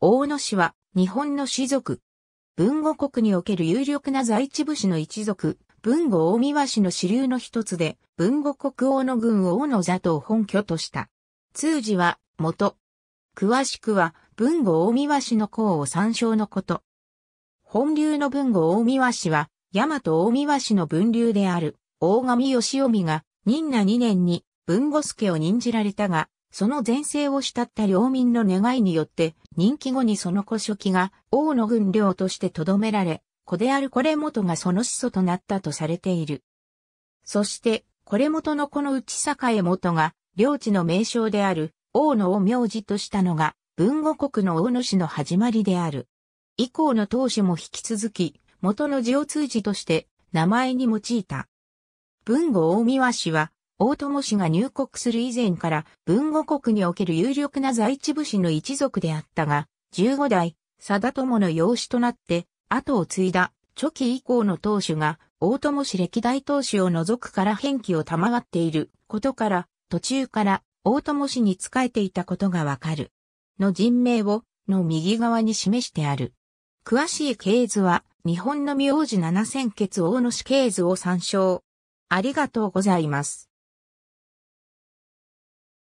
大野氏は日本の氏族。文語国における有力な在地武士の一族、文語大見和氏の支流の一つで、文語国王の軍を大野座と本拠とした。通字は、元。詳しくは、文語大見和氏の公を参照のこと。本流の文語大見和氏は、大和大見和氏の分流である、大神義臣が、任那2年に、文語助を任じられたが、その前世を慕った領民の願いによって、人気後にその古書記が王の軍領として留められ、子であるこれ元がその始祖となったとされている。そして、これ元のこの内栄元が、領地の名称である、王のを名字としたのが、文後国の王の氏の始まりである。以降の当主も引き続き、元の字を通じとして、名前に用いた。文後大見和氏は、大友氏が入国する以前から文後国における有力な在地武士の一族であったが、15代、貞友の養子となって、後を継いだ、初期以降の当主が、大友氏歴代当主を除くから返記を賜っていることから、途中から大友氏に仕えていたことがわかる。の人名を、の右側に示してある。詳しい経図は、日本の名字七千傑大野氏経図を参照。ありがとうございます。